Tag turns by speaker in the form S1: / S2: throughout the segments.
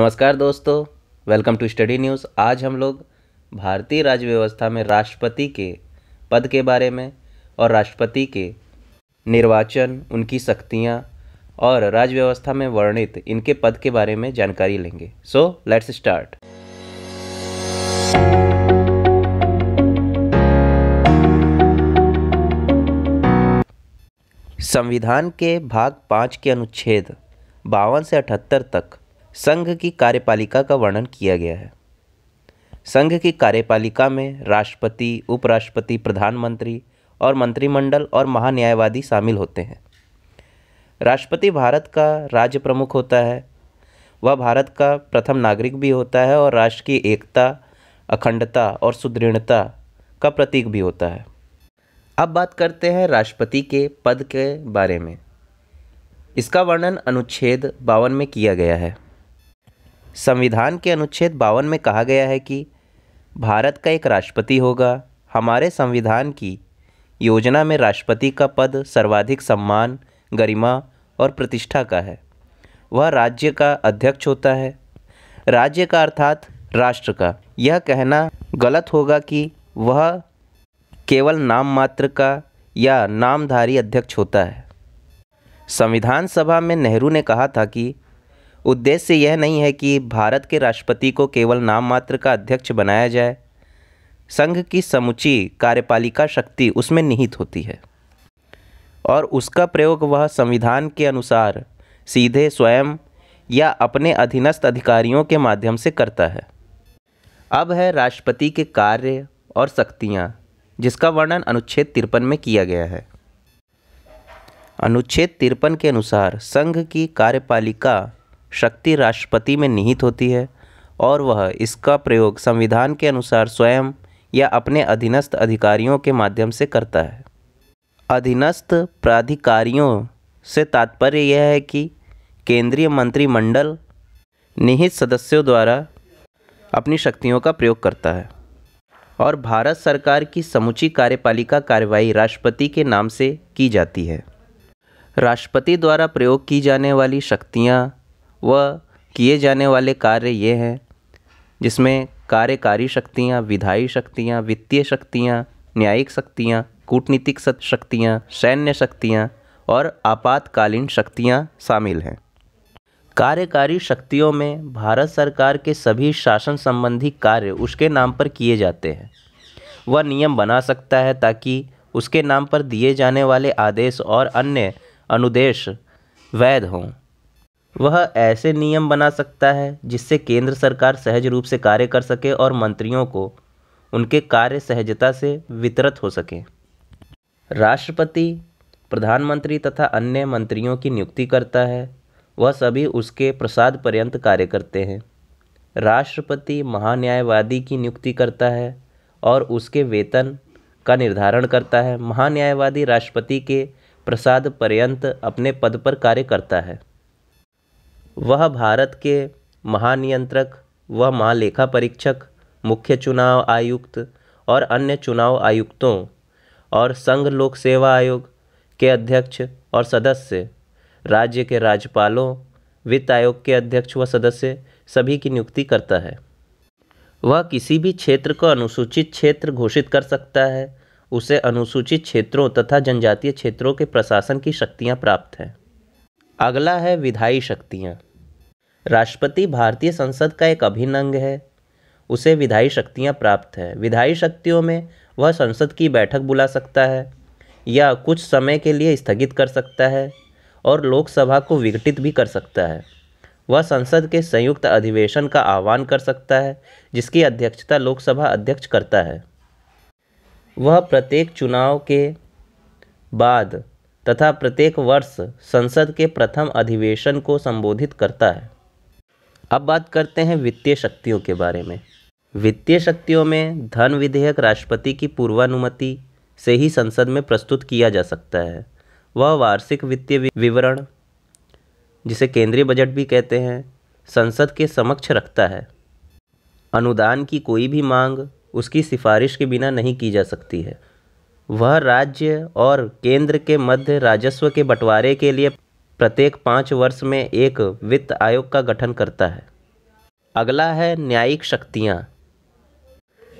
S1: नमस्कार दोस्तों welcome to study news आज हम लोग भारतीय राज्य व्यवस्था में राष्ट्रपति के पद के बारे में और राष्ट्रपति के निर्वाचन उनकी शक्तियाँ और राज्य व्यवस्था में वर्णित इनके पद के बारे में जानकारी लेंगे सो लेट्स स्टार्ट संविधान के भाग पाँच के अनुच्छेद बावन से अठहत्तर तक संघ की कार्यपालिका का वर्णन किया गया है संघ की कार्यपालिका में राष्ट्रपति उपराष्ट्रपति प्रधानमंत्री और मंत्रिमंडल और महान्यायवादी शामिल होते हैं राष्ट्रपति भारत का राज्य प्रमुख होता है वह भारत का प्रथम नागरिक भी होता है और राष्ट्र की एकता अखंडता और सुदृढ़ता का प्रतीक भी होता है अब बात करते हैं राष्ट्रपति के पद के बारे में इसका वर्णन अनुच्छेद बावन में किया गया है संविधान के अनुच्छेद बावन में कहा गया है कि भारत का एक राष्ट्रपति होगा हमारे संविधान की योजना में राष्ट्रपति का पद सर्वाधिक सम्मान गरिमा और प्रतिष्ठा का है वह राज्य का अध्यक्ष होता है राज्य का अर्थात राष्ट्र का यह कहना गलत होगा कि वह केवल नाम मात्र का या नामधारी अध्यक्ष होता है संविधान सभा में नेहरू ने कहा था कि उद्देश्य यह नहीं है कि भारत के राष्ट्रपति को केवल नाम मात्र का अध्यक्ष बनाया जाए संघ की समुची कार्यपालिका शक्ति उसमें निहित होती है और उसका प्रयोग वह संविधान के अनुसार सीधे स्वयं या अपने अधीनस्थ अधिकारियों के माध्यम से करता है अब है राष्ट्रपति के कार्य और शक्तियाँ जिसका वर्णन अनुच्छेद तिरपन में किया गया है अनुच्छेद तिरपन के अनुसार संघ की कार्यपालिका शक्ति राष्ट्रपति में निहित होती है और वह इसका प्रयोग संविधान के अनुसार स्वयं या अपने अधीनस्थ अधिकारियों के माध्यम से करता है अधीनस्थ प्राधिकारियों से तात्पर्य यह है कि केंद्रीय मंत्रिमंडल निहित सदस्यों द्वारा अपनी शक्तियों का प्रयोग करता है और भारत सरकार की समुची कार्यपालिका कार्यवाही राष्ट्रपति के नाम से की जाती है राष्ट्रपति द्वारा प्रयोग की जाने वाली शक्तियाँ व किए जाने वाले कार्य ये हैं जिसमें कार्यकारी शक्तियाँ विधायी शक्तियाँ वित्तीय शक्तियाँ न्यायिक शक्तियाँ कूटनीतिक शक्तियाँ सैन्य शक्तियाँ और आपातकालीन शक्तियाँ शामिल हैं कार्यकारी शक्तियों में भारत सरकार के सभी शासन संबंधी कार्य उसके नाम पर किए जाते हैं वह नियम बना सकता है ताकि उसके नाम पर दिए जाने वाले आदेश और अन्य अनुदेश वैध हों वह ऐसे नियम बना सकता है जिससे केंद्र सरकार सहज रूप से कार्य कर सके और मंत्रियों को उनके कार्य सहजता से वितरित हो सके राष्ट्रपति प्रधानमंत्री तथा अन्य मंत्रियों की नियुक्ति करता है वह सभी उसके प्रसाद पर्यंत कार्य करते हैं राष्ट्रपति महान्यायवादी की नियुक्ति करता है और उसके वेतन का निर्धारण करता है महान्यायवादी राष्ट्रपति के प्रसाद पर्यंत अपने पद पर कार्य करता है वह भारत के महानियंत्रक व महालेखा परीक्षक मुख्य चुनाव आयुक्त और अन्य चुनाव आयुक्तों और संघ लोक सेवा आयोग के अध्यक्ष और सदस्य राज्य के राज्यपालों वित्त आयोग के अध्यक्ष व सदस्य सभी की नियुक्ति करता है वह किसी भी क्षेत्र को अनुसूचित क्षेत्र घोषित कर सकता है उसे अनुसूचित क्षेत्रों तथा जनजातीय क्षेत्रों के प्रशासन की शक्तियाँ प्राप्त हैं अगला है विधायी शक्तियाँ राष्ट्रपति भारतीय संसद का एक अभिन्न अंग है उसे विधायी शक्तियाँ प्राप्त है विधायी शक्तियों में वह संसद की बैठक बुला सकता है या कुछ समय के लिए स्थगित कर सकता है और लोकसभा को विघटित भी कर सकता है वह संसद के संयुक्त अधिवेशन का आह्वान कर सकता है जिसकी अध्यक्षता लोकसभा अध्यक्ष करता है वह प्रत्येक चुनाव के बाद तथा प्रत्येक वर्ष संसद के प्रथम अधिवेशन को संबोधित करता है अब बात करते हैं वित्तीय शक्तियों के बारे में वित्तीय शक्तियों में धन विधेयक राष्ट्रपति की पूर्वानुमति से ही संसद में प्रस्तुत किया जा सकता है वह वार्षिक वित्तीय विवरण जिसे केंद्रीय बजट भी कहते हैं संसद के समक्ष रखता है अनुदान की कोई भी मांग उसकी सिफारिश के बिना नहीं की जा सकती है वह राज्य और केंद्र के मध्य राजस्व के बंटवारे के लिए प्रत्येक पाँच वर्ष में एक वित्त आयोग का गठन करता है अगला है न्यायिक शक्तियाँ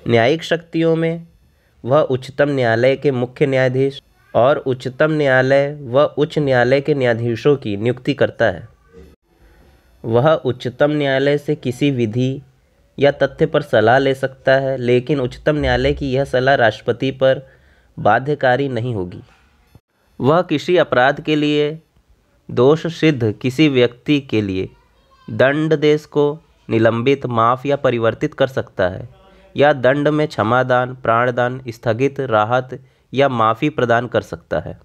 S1: न्यायिक शक्तियों में वह उच्चतम न्यायालय के मुख्य न्यायाधीश और उच्चतम न्यायालय व उच्च न्यायालय के न्यायाधीशों की नियुक्ति करता है वह उच्चतम न्यायालय से किसी विधि या तथ्य पर सलाह ले सकता है लेकिन उच्चतम न्यायालय की यह सलाह राष्ट्रपति पर बाध्यकारी नहीं होगी वह किसी अपराध के लिए दोष सिद्ध किसी व्यक्ति के लिए दंड देश को निलंबित माफ या परिवर्तित कर सकता है या दंड में क्षमादान प्राणदान स्थगित राहत या माफ़ी प्रदान कर सकता है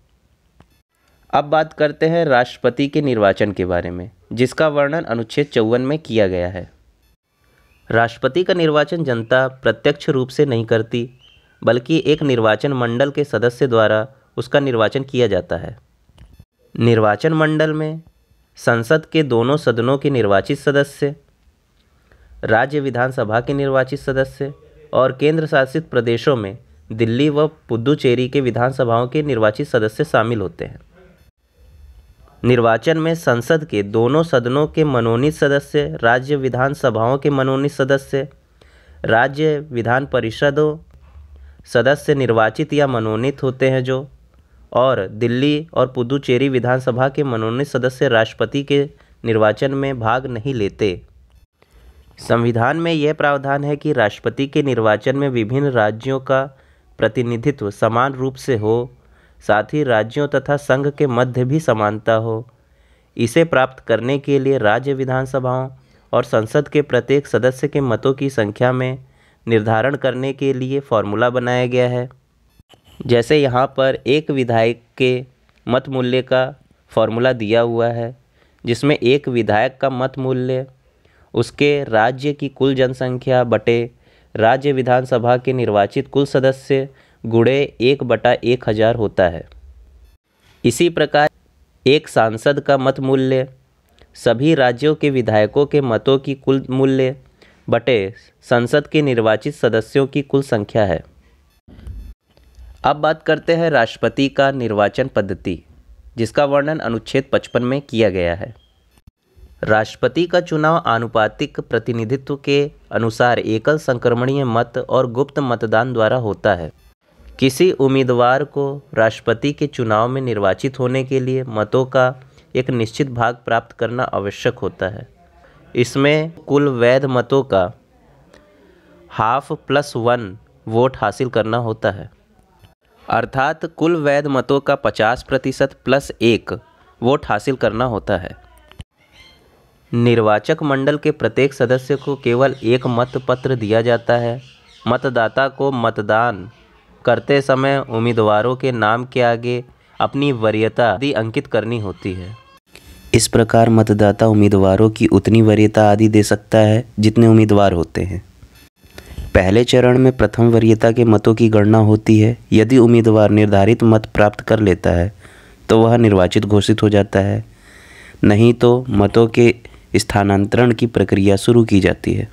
S1: अब बात करते हैं राष्ट्रपति के निर्वाचन के बारे में जिसका वर्णन अनुच्छेद चौवन में किया गया है राष्ट्रपति का निर्वाचन जनता प्रत्यक्ष रूप से नहीं करती बल्कि एक निर्वाचन मंडल के सदस्य द्वारा उसका निर्वाचन किया जाता है निर्वाचन मंडल में संसद के दोनों सदनों के निर्वाचित सदस्य राज्य विधानसभा के निर्वाचित सदस्य और केंद्र शासित प्रदेशों में दिल्ली व पुदुचेरी के विधानसभाओं के निर्वाचित सदस्य शामिल होते हैं निर्वाचन में संसद के दोनों सदनों के मनोनीत सदस्य राज्य विधानसभाओं के मनोनीत सदस्य राज्य विधान परिषदों सदस्य निर्वाचित या मनोनीत होते हैं जो और दिल्ली और पुदुचेरी विधानसभा के मनोनीत सदस्य राष्ट्रपति के निर्वाचन में भाग नहीं लेते संविधान में यह प्रावधान है कि राष्ट्रपति के निर्वाचन में विभिन्न राज्यों का प्रतिनिधित्व समान रूप से हो साथ ही राज्यों तथा संघ के मध्य भी समानता हो इसे प्राप्त करने के लिए राज्य विधानसभाओं और संसद के प्रत्येक सदस्य के मतों की संख्या में निर्धारण करने के लिए फॉर्मूला बनाया गया है जैसे यहाँ पर एक विधायक के मत मूल्य का फॉर्मूला दिया हुआ है जिसमें एक विधायक का मत मूल्य उसके राज्य की कुल जनसंख्या बटे राज्य विधानसभा के निर्वाचित कुल सदस्य गुड़े एक बटा एक हज़ार होता है इसी प्रकार एक सांसद का मत मूल्य सभी राज्यों के विधायकों के मतों की कुल मूल्य बटे संसद के निर्वाचित सदस्यों की कुल संख्या है अब बात करते हैं राष्ट्रपति का निर्वाचन पद्धति जिसका वर्णन अनुच्छेद 55 में किया गया है राष्ट्रपति का चुनाव आनुपातिक प्रतिनिधित्व के अनुसार एकल संक्रमणीय मत और गुप्त मतदान द्वारा होता है किसी उम्मीदवार को राष्ट्रपति के चुनाव में निर्वाचित होने के लिए मतों का एक निश्चित भाग प्राप्त करना आवश्यक होता है इसमें कुल वैध मतों का हाफ प्लस वन वोट हासिल करना होता है अर्थात कुल वैध मतों का 50 प्रतिशत प्लस एक वोट हासिल करना होता है निर्वाचक मंडल के प्रत्येक सदस्य को केवल एक मत पत्र दिया जाता है मतदाता को मतदान करते समय उम्मीदवारों के नाम के आगे अपनी वरीयता आदि अंकित करनी होती है इस प्रकार मतदाता उम्मीदवारों की उतनी वरीयता आदि दे सकता है जितने उम्मीदवार होते हैं पहले चरण में प्रथम वरीयता के मतों की गणना होती है यदि उम्मीदवार निर्धारित मत प्राप्त कर लेता है तो वह निर्वाचित घोषित हो जाता है नहीं तो मतों के स्थानांतरण की प्रक्रिया शुरू की जाती है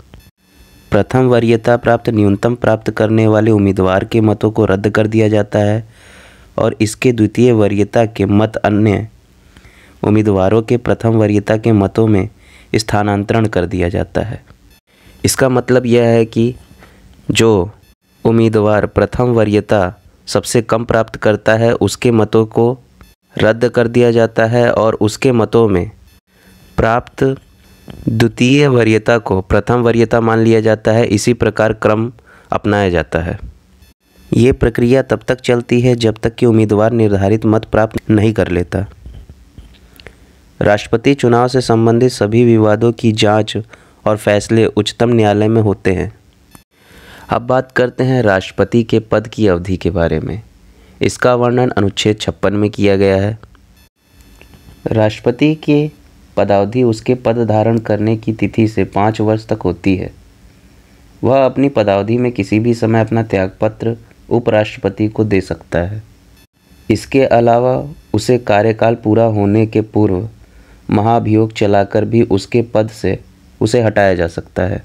S1: प्रथम वरीयता प्राप्त न्यूनतम प्राप्त करने वाले उम्मीदवार के मतों को रद्द कर दिया जाता है और इसके द्वितीय वरीयता के मत अन्य उम्मीदवारों के प्रथम वरीयता के मतों में स्थानांतरण कर दिया जाता है इसका मतलब यह है कि जो उम्मीदवार प्रथम वरीयता सबसे कम प्राप्त करता है उसके मतों को रद्द कर दिया जाता है और उसके मतों में प्राप्त द्वितीय वरीयता को प्रथम वरीयता मान लिया जाता है इसी प्रकार क्रम अपनाया जाता है ये प्रक्रिया तब तक चलती है जब तक कि उम्मीदवार निर्धारित मत प्राप्त नहीं कर लेता राष्ट्रपति चुनाव से संबंधित सभी विवादों की जांच और फैसले उच्चतम न्यायालय में होते हैं अब बात करते हैं राष्ट्रपति के पद की अवधि के बारे में इसका वर्णन अनुच्छेद छप्पन में किया गया है राष्ट्रपति के पदावधि उसके पद धारण करने की तिथि से पाँच वर्ष तक होती है वह अपनी पदावधि में किसी भी समय अपना त्यागपत्र उपराष्ट्रपति को दे सकता है इसके अलावा उसे कार्यकाल पूरा होने के पूर्व महाभियोग चलाकर भी उसके पद से उसे हटाया जा सकता है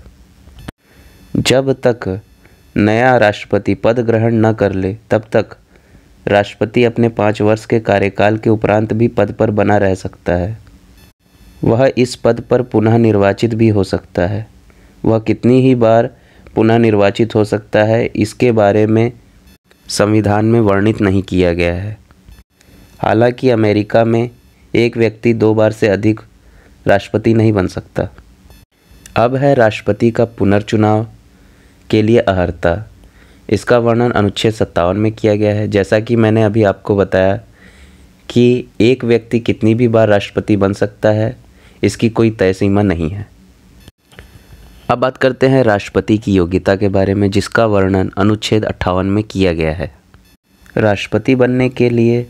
S1: जब तक नया राष्ट्रपति पद ग्रहण न कर ले तब तक राष्ट्रपति अपने पाँच वर्ष के कार्यकाल के उपरांत भी पद पर बना रह सकता है वह इस पद पर पुनः निर्वाचित भी हो सकता है वह कितनी ही बार पुनः निर्वाचित हो सकता है इसके बारे में संविधान में वर्णित नहीं किया गया है हालांकि अमेरिका में एक व्यक्ति दो बार से अधिक राष्ट्रपति नहीं बन सकता अब है राष्ट्रपति का पुनर्चुनाव के लिए अहर्ता इसका वर्णन अनुच्छेद सत्तावन में किया गया है जैसा कि मैंने अभी आपको बताया कि एक व्यक्ति कितनी भी बार राष्ट्रपति बन सकता है इसकी कोई तय सीमा नहीं है अब बात करते हैं राष्ट्रपति की योग्यता के बारे में जिसका वर्णन अनुच्छेद अट्ठावन में किया गया है राष्ट्रपति बनने के लिए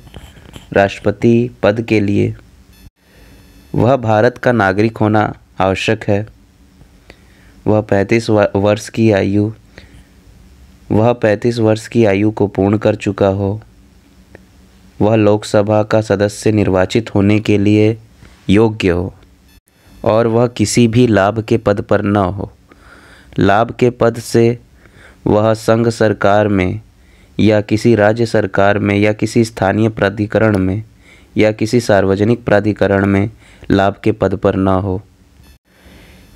S1: राष्ट्रपति पद के लिए वह भारत का नागरिक होना आवश्यक है वह पैंतीस वर्ष की आयु वह पैंतीस वर्ष की आयु को पूर्ण कर चुका हो वह लोकसभा का सदस्य निर्वाचित होने के लिए योग्य हो और वह किसी भी लाभ के पद पर न हो लाभ के पद से वह संघ सरकार में या किसी राज्य सरकार में या किसी स्थानीय प्राधिकरण में या किसी सार्वजनिक प्राधिकरण में लाभ के पद पर न हो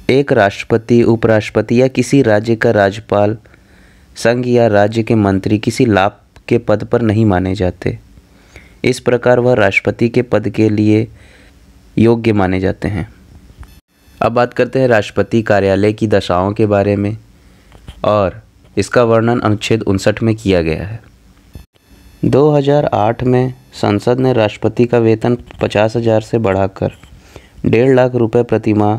S1: एक राष्ट्रपति उपराष्ट्रपति या किसी राज्य का राज्यपाल संघ या राज्य के मंत्री किसी लाभ के पद पर नहीं माने जाते इस प्रकार वह राष्ट्रपति के पद के लिए योग्य माने जाते हैं अब बात करते हैं राष्ट्रपति कार्यालय की दशाओं के बारे में और इसका वर्णन अनुच्छेद उनसठ में किया गया है 2008 में संसद ने राष्ट्रपति का वेतन पचास हज़ार से बढ़ाकर डेढ़ लाख रुपए प्रतिमा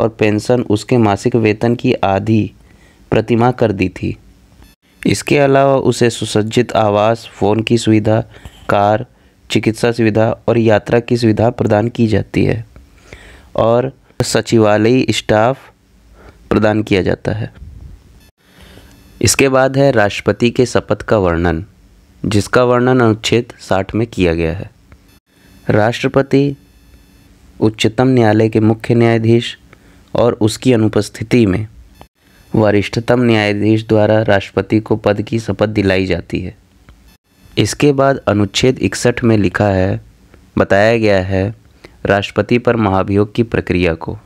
S1: और पेंशन उसके मासिक वेतन की आधी प्रतिमा कर दी थी इसके अलावा उसे सुसज्जित आवास फ़ोन की सुविधा कार चिकित्सा सुविधा और यात्रा की सुविधा प्रदान की जाती है और सचिवालयी स्टाफ प्रदान किया जाता है इसके बाद है राष्ट्रपति के शपथ का वर्णन जिसका वर्णन अनुच्छेद साठ में किया गया है राष्ट्रपति उच्चतम न्यायालय के मुख्य न्यायाधीश और उसकी अनुपस्थिति में वरिष्ठतम न्यायाधीश द्वारा राष्ट्रपति को पद की शपथ दिलाई जाती है इसके बाद अनुच्छेद इकसठ में लिखा है बताया गया है राष्ट्रपति पर महाभियोग की प्रक्रिया को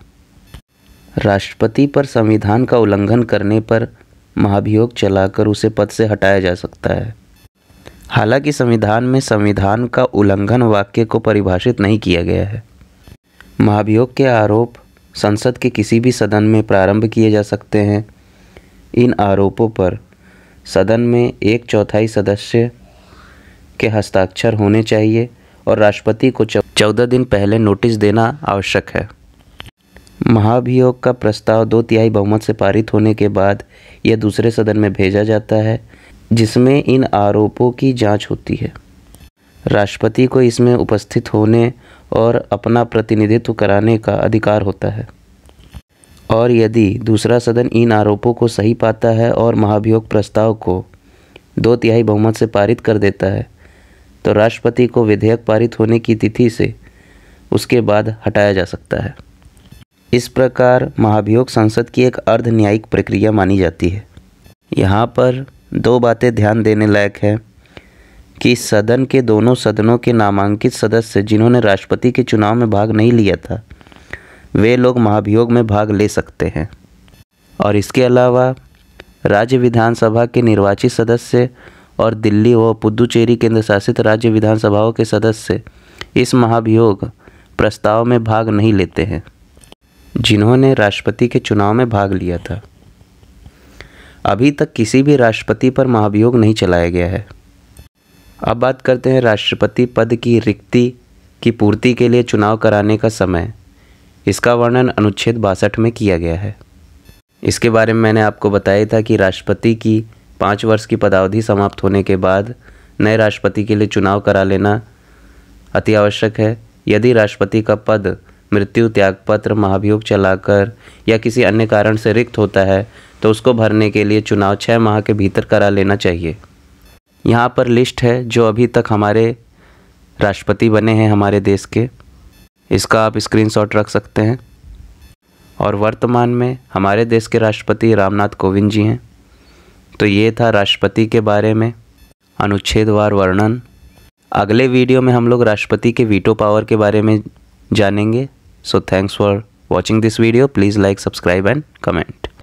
S1: राष्ट्रपति पर संविधान का उल्लंघन करने पर महाभियोग चलाकर उसे पद से हटाया जा सकता है हालांकि संविधान में संविधान का उल्लंघन वाक्य को परिभाषित नहीं किया गया है महाभियोग के आरोप संसद के किसी भी सदन में प्रारंभ किए जा सकते हैं इन आरोपों पर सदन में एक चौथाई सदस्य के हस्ताक्षर होने चाहिए और राष्ट्रपति को चौदह दिन पहले नोटिस देना आवश्यक है महाभियोग का प्रस्ताव दो तिहाई बहुमत से पारित होने के बाद यह दूसरे सदन में भेजा जाता है जिसमें इन आरोपों की जांच होती है राष्ट्रपति को इसमें उपस्थित होने और अपना प्रतिनिधित्व कराने का अधिकार होता है और यदि दूसरा सदन इन आरोपों को सही पाता है और महाभियोग प्रस्ताव को दो तिहाई बहुमत से पारित कर देता है तो राष्ट्रपति को विधेयक पारित होने की तिथि से उसके बाद हटाया जा सकता है इस प्रकार महाभियोग संसद की एक अर्ध न्यायिक प्रक्रिया मानी जाती है यहाँ पर दो बातें ध्यान देने लायक हैं कि सदन के दोनों सदनों के नामांकित सदस्य जिन्होंने राष्ट्रपति के चुनाव में भाग नहीं लिया था वे लोग महाभियोग में भाग ले सकते हैं और इसके अलावा राज्य विधानसभा के निर्वाचित सदस्य और दिल्ली व पुदुचेरी केंद्र शासित राज्य विधानसभाओं के सदस्य इस महाभियोग प्रस्ताव में भाग नहीं लेते हैं जिन्होंने राष्ट्रपति के चुनाव में भाग लिया था अभी तक किसी भी राष्ट्रपति पर महाभियोग नहीं चलाया गया है अब बात करते हैं राष्ट्रपति पद की रिक्ति की पूर्ति के लिए चुनाव कराने का समय इसका वर्णन अनुच्छेद बासठ में किया गया है इसके बारे में मैंने आपको बताया था कि राष्ट्रपति की पाँच वर्ष की पदावधि समाप्त होने के बाद नए राष्ट्रपति के लिए चुनाव करा लेना अति आवश्यक है यदि राष्ट्रपति का पद मृत्यु त्यागपत्र महाभियोग चलाकर या किसी अन्य कारण से रिक्त होता है तो उसको भरने के लिए चुनाव छः माह के भीतर करा लेना चाहिए यहाँ पर लिस्ट है जो अभी तक हमारे राष्ट्रपति बने हैं हमारे देश के इसका आप स्क्रीनशॉट रख सकते हैं और वर्तमान में हमारे देश के राष्ट्रपति रामनाथ कोविंद जी हैं तो ये था राष्ट्रपति के बारे में अनुच्छेदवार वर्णन अगले वीडियो में हम लोग राष्ट्रपति के वीटो पावर के बारे में जानेंगे so thanks for watching this video please like subscribe and comment